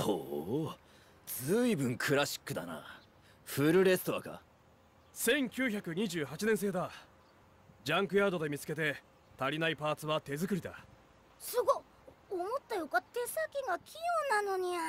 ほうずいぶんクラシックだなフルレストアか1928年製だジャンクヤードで見つけて足りないパーツは手作りだすご思ったよか手先が器用なのにゃ